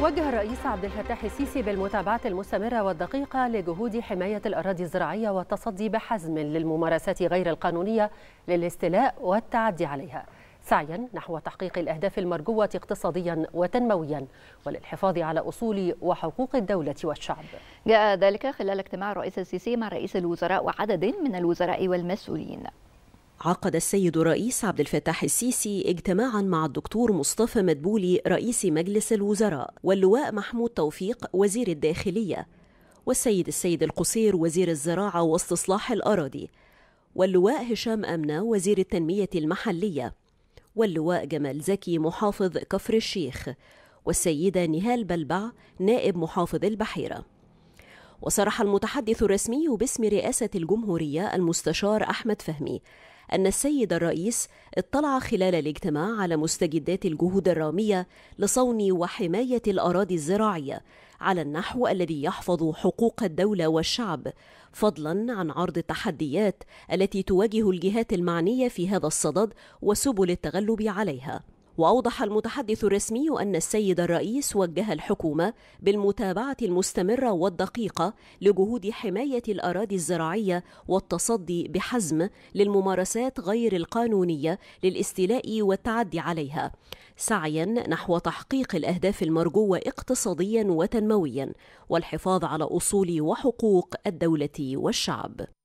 وجه الرئيس عبد الفتاح السيسي بالمتابعة المستمرة والدقيقة لجهود حماية الأراضي الزراعية والتصدي بحزم للممارسات غير القانونية للاستيلاء والتعدي عليها سعيا نحو تحقيق الأهداف المرجوة اقتصاديا وتنمويا وللحفاظ على أصول وحقوق الدولة والشعب جاء ذلك خلال اجتماع الرئيس السيسي مع رئيس الوزراء وعدد من الوزراء والمسؤولين عقد السيد الرئيس عبد الفتاح السيسي اجتماعا مع الدكتور مصطفى مدبولي رئيس مجلس الوزراء واللواء محمود توفيق وزير الداخلية والسيد السيد القصير وزير الزراعة واستصلاح الأراضي واللواء هشام أمنة وزير التنمية المحلية واللواء جمال زكي محافظ كفر الشيخ والسيدة نهال بلبع نائب محافظ البحيرة وصرح المتحدث الرسمي باسم رئاسة الجمهورية المستشار أحمد فهمي أن السيد الرئيس اطلع خلال الاجتماع على مستجدات الجهود الرامية لصون وحماية الأراضي الزراعية على النحو الذي يحفظ حقوق الدولة والشعب، فضلاً عن عرض التحديات التي تواجه الجهات المعنية في هذا الصدد وسبل التغلب عليها. وأوضح المتحدث الرسمي أن السيد الرئيس وجه الحكومة بالمتابعة المستمرة والدقيقة لجهود حماية الأراضي الزراعية والتصدي بحزم للممارسات غير القانونية للاستيلاء والتعدي عليها سعيا نحو تحقيق الأهداف المرجوة اقتصاديا وتنمويا والحفاظ على أصول وحقوق الدولة والشعب